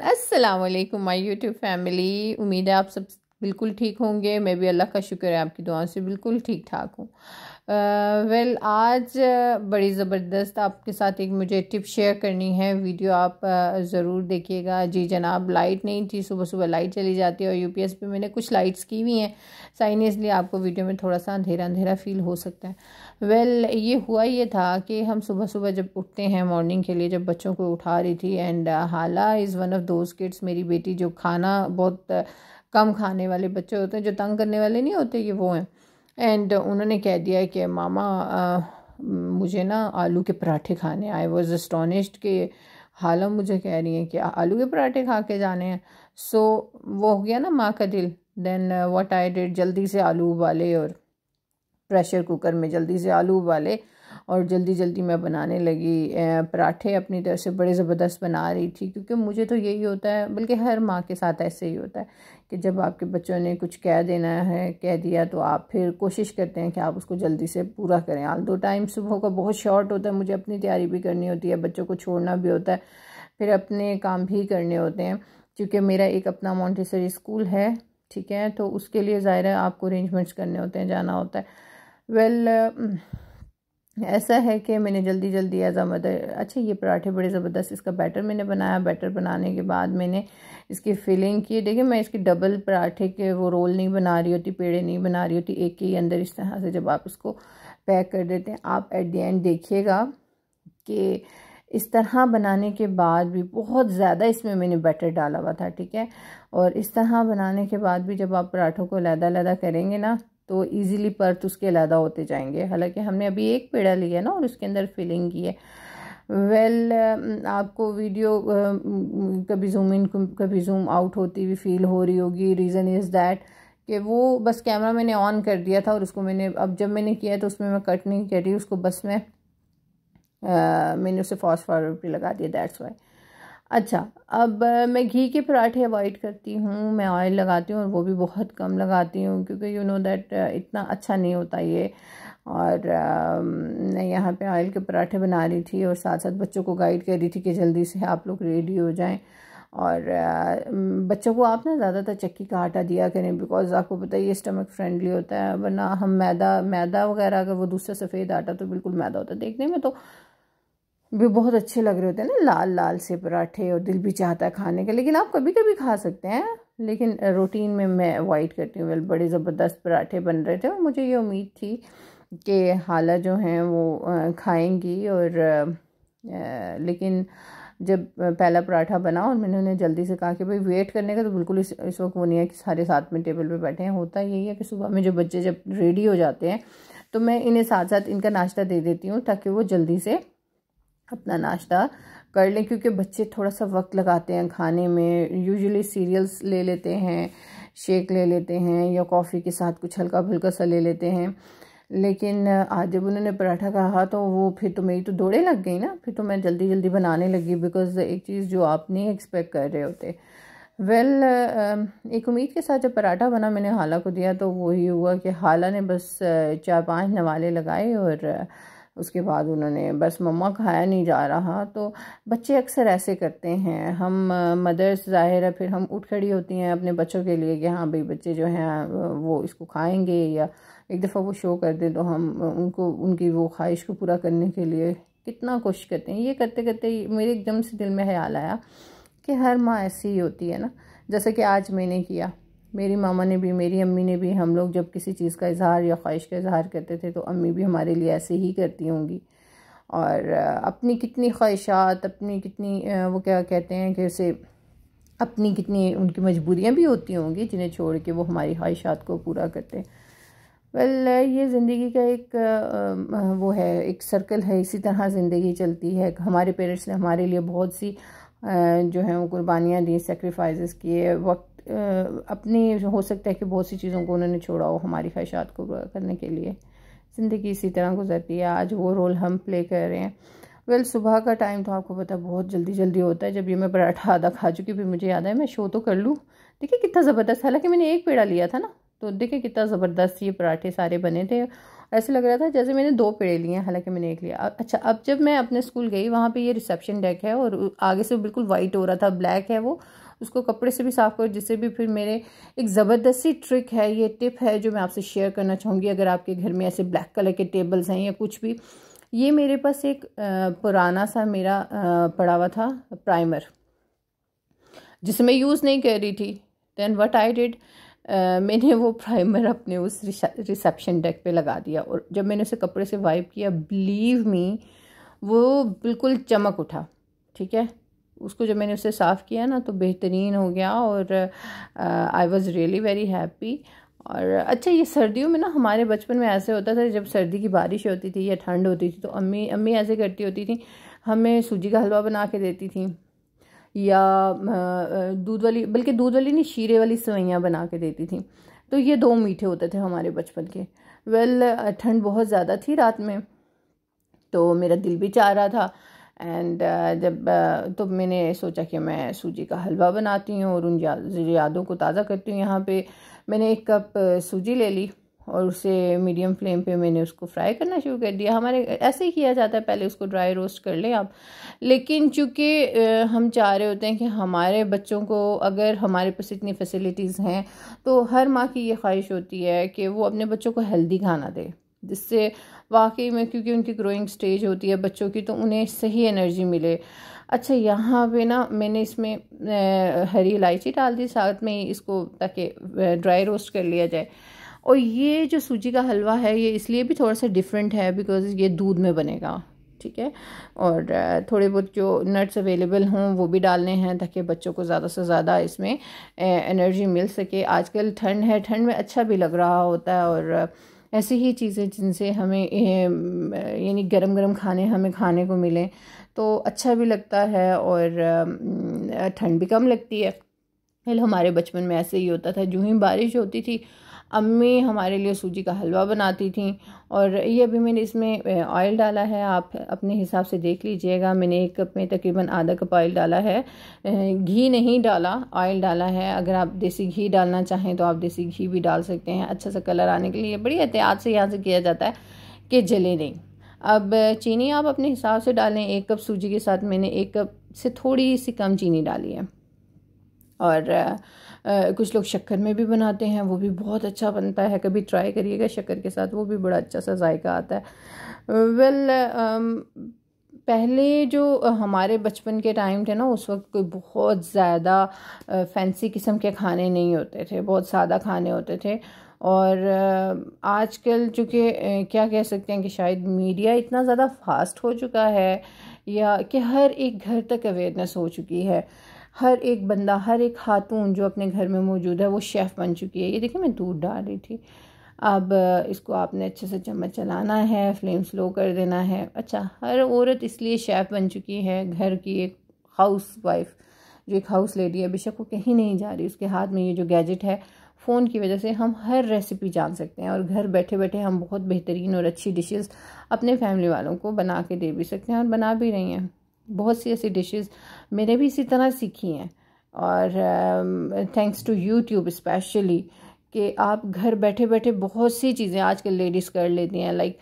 असलम माई वालेकुम YouTube family उम्मीद है आप सब बिल्कुल ठीक होंगे मैं भी अल्लाह का शुक्र है आपकी दुआओं से बिल्कुल ठीक ठाक हूँ वेल आज बड़ी ज़बरदस्त आपके साथ एक मुझे टिप शेयर करनी है वीडियो आप ज़रूर देखिएगा जी जनाब लाइट नहीं थी सुबह सुबह लाइट चली जाती है और यूपीएस पे मैंने कुछ लाइट्स की हुई हैं साइन इसलिए आपको वीडियो में थोड़ा सा अंधेरा अंधेरा फील हो सकता है वेल well, ये हुआ ये था कि हम सुबह सुबह जब उठते हैं मॉर्निंग के लिए जब बच्चों को उठा रही थी and Hala is one of those kids मेरी बेटी जो खाना बहुत कम खाने वाले बच्चे होते हैं जो तंग करने वाले नहीं होते ये वो हैं एंड उन्होंने कह दिया कि मामा आ, मुझे ना आलू के पराठे खाने आई वॉज अस्टॉनिश्ड के हालम मुझे कह रही हैं कि आलू के पराठे खा के जाने हैं सो so, वो हो गया ना माँ का दिल देन वट आई डिड जल्दी से आलू उबाले और प्रेशर कुकर में जल्दी से आलू उबाले और जल्दी जल्दी मैं बनाने लगी पराठे अपनी तरफ से बड़े ज़बरदस्त बना रही थी क्योंकि मुझे तो यही होता है बल्कि हर माँ के साथ ऐसे ही होता है कि जब आपके बच्चों ने कुछ कह देना है कह दिया तो आप फिर कोशिश करते हैं कि आप उसको जल्दी से पूरा करें आल दो टाइम सुबह का बहुत शॉर्ट होता है मुझे अपनी तैयारी भी करनी होती है बच्चों को छोड़ना भी होता है फिर अपने काम भी करने होते हैं क्योंकि मेरा एक अपना मॉन्टेसरी स्कूल है ठीक है तो उसके लिए ज़ाहिर है आपको अरेंजमेंट्स करने होते हैं जाना होता है वेल well, ऐसा है कि मैंने जल्दी जल्दी एज आ मदर अच्छा ये पराठे बड़े ज़बरदस्त इसका बैटर मैंने बनाया बैटर बनाने के बाद मैंने इसकी फिलिंग की देखिए मैं इसके डबल पराठे के वो रोल नहीं बना रही होती पेड़े नहीं बना रही होती एक के ही अंदर इस तरह से जब आप इसको पैक कर देते हैं आप एट दी एंड देखिएगा कि इस तरह बनाने के बाद भी बहुत ज़्यादा इसमें मैंने बैटर डाला हुआ था ठीक है और इस तरह बनाने के बाद भी जब आप पराठों को लैदा लैदा करेंगे ना तो ईज़िली पर्थ उसके अलहदा होते जाएंगे हालांकि हमने अभी एक पेड़ा लिया ना और उसके अंदर फिलिंग की है वेल well, आपको वीडियो कभी जूम इन कभी जूम आउट होती हुई फील हो रही होगी रीज़न इज़ दैट कि वो बस कैमरा मैंने ऑन कर दिया था और उसको मैंने अब जब मैंने किया तो उसमें मैं कट नहीं कर रही उसको बस मैं आ, मैंने उसे फॉस्ट फॉरवर्ड भी लगा दिया दैट्स वाई अच्छा अब मैं घी के पराठे अवॉइड करती हूँ मैं ऑयल लगाती हूँ और वो भी बहुत कम लगाती हूँ क्योंकि यू नो दैट इतना अच्छा नहीं होता ये और मैं यहाँ पे ऑयल के पराठे बना रही थी और साथ साथ बच्चों को गाइड कर रही थी कि जल्दी से आप लोग रेडी हो जाएं और बच्चों को आप ना ज़्यादातर चक्की का आटा दिया करें बिकॉज़ आपको पता है ये स्टमक फ्रेंडली होता है वरना हम मैदा मैदा वगैरह अगर वो दूसरा सफ़ेद आटा तो बिल्कुल मैदा होता है देखने में तो भी बहुत अच्छे लग रहे होते हैं ना लाल लाल से पराठे और दिल भी चाहता है खाने का लेकिन आप कभी कभी खा सकते हैं लेकिन रूटीन में मैं अवॉइड करती हूँ बल बड़े ज़बरदस्त पराठे बन रहे थे और मुझे ये उम्मीद थी कि हाला जो हैं वो खाएंगी और लेकिन जब पहला पराठा बना और मैंने उन्हें जल्दी से कहा कि भाई वेट करने का तो बिल्कुल इस इस वक्त वो नहीं है कि सारे साथ में टेबल पे बैठे हैं होता यही है कि सुबह में जो बच्चे जब रेडी हो जाते हैं तो मैं इन्हें साथ साथ इनका नाश्ता दे देती हूँ ताकि वो जल्दी से अपना नाश्ता कर लें क्योंकि बच्चे थोड़ा सा वक्त लगाते हैं खाने में यूजुअली सीरियल्स ले लेते हैं शेक ले लेते हैं या कॉफ़ी के साथ कुछ हल्का फुल्का सा ले लेते हैं लेकिन आज जब उन्होंने पराठा कहा तो वो फिर तो मेरी तो दौड़े लग गई ना फिर तो मैं जल्दी जल्दी बनाने लगी बिकॉज़ एक चीज़ जो आप नहीं एक्सपेक्ट कर रहे होते वेल well, एक उम्मीद के साथ जब पराठा बना मैंने हाला को दिया तो वही हुआ कि हाला ने बस चार पांच नवाले लगाए और उसके बाद उन्होंने बस मम्मा खाया नहीं जा रहा तो बच्चे अक्सर ऐसे करते हैं हम मदर्स ज़ाहिर है फिर हम उठ खड़ी होती हैं अपने बच्चों के लिए कि हाँ भाई बच्चे जो हैं वो इसको खाएंगे या एक दफ़ा वो शो कर दें तो हम उनको उनकी वो ख्वाहिश को पूरा करने के लिए कितना कोशिश करते हैं ये करते करते मेरे एकदम से दिल में ख्याल आया कि हर माँ ऐसी ही होती है ना जैसे कि आज मैंने किया मेरी मामा ने भी मेरी अम्मी ने भी हम लोग जब किसी चीज़ का इजहार या ख्वाहिश का इजहार करते थे तो अम्मी भी हमारे लिए ऐसे ही करती होंगी और अपनी कितनी ख्वाहिशात अपनी कितनी वो क्या कहते हैं कि उसे अपनी कितनी उनकी मजबूरियाँ भी होती होंगी जिन्हें छोड़ के वो हमारी ख्वाहिशात को पूरा करते हैं वेल well, ये ज़िंदगी का एक वो है एक सर्कल है इसी तरह ज़िंदगी चलती है हमारे पेरेंट्स ने हमारे लिए बहुत सी जो है वो कुर्बानियाँ दी सेक्रीफाइस किए वक्त अपनी हो सकता है कि बहुत सी चीज़ों को उन्होंने छोड़ा हो हमारी ख्वाहिशात को पूरा करने के लिए ज़िंदगी इसी तरह गुजरती है आज वो रोल हम प्ले कर रहे हैं वेल well, सुबह का टाइम तो आपको पता है बहुत जल्दी जल्दी होता है जब ये मैं पराठा आधा खा चुकी फिर मुझे याद है मैं शो तो कर लूँ देखिए कितना ज़बरदस्त हालांकि मैंने एक पेड़ा लिया था ना तो देखिए कितना ज़बरदस्त ये पराठे सारे बने थे ऐसे लग रहा था जैसे मैंने दो पेड़े लिए हैं हालांकि मैंने एक लिया अच्छा अब जब मैं अपने स्कूल गई वहाँ पे ये रिसेप्शन डेक है और आगे से बिल्कुल वाइट हो रहा था ब्लैक है वो उसको कपड़े से भी साफ़ करो जिससे भी फिर मेरे एक ज़बरदस्ती ट्रिक है ये टिप है जो मैं आपसे शेयर करना चाहूँगी अगर आपके घर में ऐसे ब्लैक कलर के टेबल्स हैं या कुछ भी ये मेरे पास एक पुराना सा मेरा पड़ा हुआ था प्राइमर जिसे मैं यूज़ नहीं कर रही थी देन वट आई डिड मैंने वो प्राइमर अपने उस रिसेप्शन डेक पे लगा दिया और जब मैंने उसे कपड़े से वाइप किया बिलीव मी वो बिल्कुल चमक उठा ठीक है उसको जब मैंने उसे साफ़ किया ना तो बेहतरीन हो गया और I was really very happy और अच्छा ये सर्दियों में ना हमारे बचपन में ऐसे होता था जब सर्दी की बारिश होती थी या ठंड होती थी तो अम्मी अम्मी ऐसे करती होती थी हमें सूजी का हलवा बना के देती थी या दूध वाली बल्कि दूध वाली नहीं शीरे वाली सवैयाँ बना के देती थी तो ये दो मीठे होते थे हमारे बचपन के वेल ठंड बहुत ज़्यादा थी रात में तो मेरा दिल भी चाह रहा था एंड uh, जब uh, तो मैंने सोचा कि मैं सूजी का हलवा बनाती हूँ और उन यादों को ताज़ा करती हूँ यहाँ पे मैंने एक कप सूजी ले ली और उसे मीडियम फ्लेम पे मैंने उसको फ्राई करना शुरू कर दिया हमारे ऐसे ही किया जाता है पहले उसको ड्राई रोस्ट कर लें आप लेकिन चूँकि हम चाह रहे होते हैं कि हमारे बच्चों को अगर हमारे पास इतनी फैसिलिटीज़ हैं तो हर माँ की ये ख्वाहिश होती है कि वो अपने बच्चों को हेल्दी खाना दे जिससे वाकई में क्योंकि उनकी ग्रोइंग स्टेज होती है बच्चों की तो उन्हें सही एनर्जी मिले अच्छा यहाँ पे ना मैंने इसमें हरी इलायची डाल दी साथ में ही इसको ताकि ड्राई रोस्ट कर लिया जाए और ये जो सूजी का हलवा है ये इसलिए भी थोड़ा सा डिफरेंट है बिकॉज ये दूध में बनेगा ठीक है और थोड़े बहुत जो नट्स अवेलेबल हों वो भी डालने हैं ताकि बच्चों को ज़्यादा से ज़्यादा इसमें एनर्जी मिल सके आजकल ठंड है ठंड में अच्छा भी लग रहा होता है और ऐसी ही चीज़ें जिनसे हमें यानी गरम गरम खाने हमें खाने को मिलें तो अच्छा भी लगता है और ठंड भी कम लगती है पहले हमारे बचपन में ऐसे ही होता था जो ही बारिश होती थी अम्मी हमारे लिए सूजी का हलवा बनाती थी और ये अभी मैंने इसमें ऑयल डाला है आप अपने हिसाब से देख लीजिएगा मैंने एक कप में तकरीबन आधा कप ऑयल डाला है घी नहीं डाला ऑयल डाला है अगर आप देसी घी डालना चाहें तो आप देसी घी भी डाल सकते हैं अच्छा सा कलर आने के लिए बड़ी एहतियात से यहाँ से किया जाता है कि जले नहीं अब चीनी आप अपने हिसाब से डालें एक कप सूजी के साथ मैंने एक कप से थोड़ी सी कम चीनी डाली है और कुछ लोग शक्कर में भी बनाते हैं वो भी बहुत अच्छा बनता है कभी ट्राई करिएगा शक्कर के साथ वो भी बड़ा अच्छा सा जायका आता है वेल पहले जो हमारे बचपन के टाइम थे ना उस वक्त कोई बहुत ज़्यादा फैंसी किस्म के खाने नहीं होते थे बहुत सादा खाने होते थे और आजकल चूँकि क्या कह सकते हैं कि शायद मीडिया इतना ज़्यादा फास्ट हो चुका है या कि हर एक घर तक अवेयरनेस हो चुकी है हर एक बंदा हर एक खातून जो अपने घर में मौजूद है वो शेफ़ बन चुकी है ये देखिए मैं दूध डाल रही थी अब इसको आपने अच्छे से चम्मच चलाना है फ्लेम स्लो कर देना है अच्छा हर औरत इसलिए शेफ़ बन चुकी है घर की एक हाउस वाइफ जो एक हाउस लेडी है बेशक वो कहीं नहीं जा रही उसके हाथ में ये जो गैजेट है फ़ोन की वजह से हम हर रेसिपी जान सकते हैं और घर बैठे बैठे हम बहुत बेहतरीन और अच्छी डिशेस अपने फैमिली वालों को बना के दे भी सकते हैं और बना भी रही हैं बहुत सी ऐसी डिशेस मैंने भी इसी तरह सीखी हैं और थैंक्स टू यूट्यूब स्पेशली कि आप घर बैठे बैठे बहुत सी चीज़ें आजकल लेडीज़ कर लेती हैं लाइक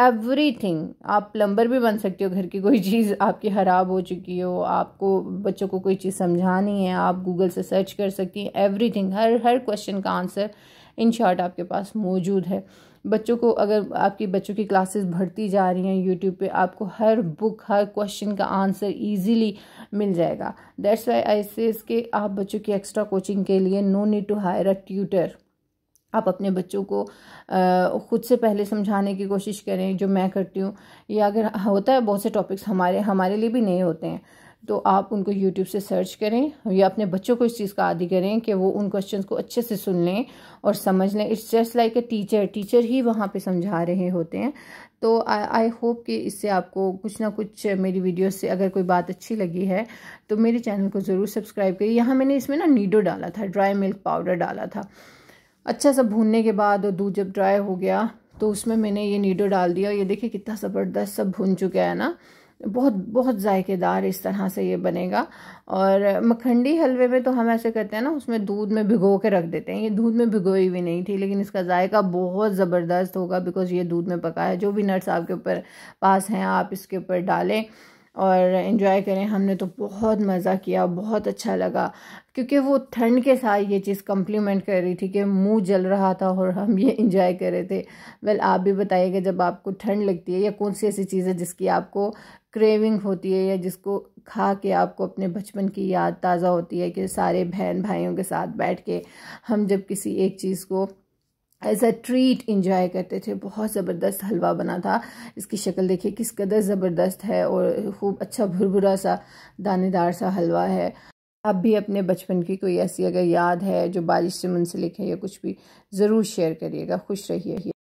एवरीथिंग आप प्लम्बर भी बन सकते हो घर की कोई चीज़ आपकी ख़राब हो चुकी हो आपको बच्चों को कोई चीज़ समझानी है आप गूगल से सर्च कर सकती हैं एवरीथिंग हर हर क्वेश्चन का आंसर इन शॉर्ट आपके पास मौजूद है बच्चों को अगर आपकी बच्चों की क्लासेस बढ़ती जा रही हैं यूट्यूब पे आपको हर बुक हर क्वेश्चन का आंसर इजीली मिल जाएगा दैट्स वाई आई से इसके आप बच्चों की एक्स्ट्रा कोचिंग के लिए no need to hire a tutor आप अपने बच्चों को ख़ुद से पहले समझाने की कोशिश करें जो मैं करती हूँ या अगर होता है बहुत से टॉपिक्स हमारे हमारे लिए भी नए होते हैं तो आप उनको यूट्यूब से सर्च करें या अपने बच्चों को इस चीज़ का आदि करें कि वो उन क्वेश्चन को अच्छे से सुन लें और समझ लें it's just like a teacher teacher ही वहाँ पे समझा रहे होते हैं तो आई होप कि इससे आपको कुछ ना कुछ मेरी वीडियो से अगर कोई बात अच्छी लगी है तो मेरे चैनल को ज़रूर सब्सक्राइब करिए यहाँ मैंने इसमें ना नीडो डाला था ड्राई मिल्क पाउडर डाला था अच्छा सा भूनने के बाद और दूध जब ड्राई हो गया तो उसमें मैंने ये नीडो डाल दिया ये देखिए कितना ज़बरदस्त सब भून चुका है ना बहुत बहुत ज़ायकेदार इस तरह से ये बनेगा और मखंडी हलवे में तो हम ऐसे करते हैं ना उसमें दूध में भिगो के रख देते हैं ये दूध में भिगोई हुई नहीं थी लेकिन इसका जायका बहुत ज़बरदस्त होगा बिकॉज़ ये दूध में पका है जो भी नट्स आपके ऊपर पास हैं आप इसके ऊपर डालें और इन्जॉय करें हमने तो बहुत मज़ा किया बहुत अच्छा लगा क्योंकि वो ठंड के साथ ये चीज़ कम्प्लीमेंट कर रही थी कि मुंह जल रहा था और हम ये इंजॉय कर रहे थे वेल आप भी बताइएगा जब आपको ठंड लगती है या कौन सी ऐसी चीज़ है जिसकी आपको क्रेविंग होती है या जिसको खा के आपको अपने बचपन की याद ताज़ा होती है कि सारे बहन भाइयों के साथ बैठ के हम जब किसी एक चीज़ को एज अ ट्रीट इंजॉय करते थे बहुत ज़बरदस्त हलवा बना था इसकी शक्ल देखिए किस कदर ज़बरदस्त है और खूब अच्छा भुरभुरा सा दानेदार सा हलवा है आप भी अपने बचपन की कोई ऐसी अगर याद है जो बारिश से मुंसलिक है या कुछ भी ज़रूर शेयर करिएगा खुश रहिए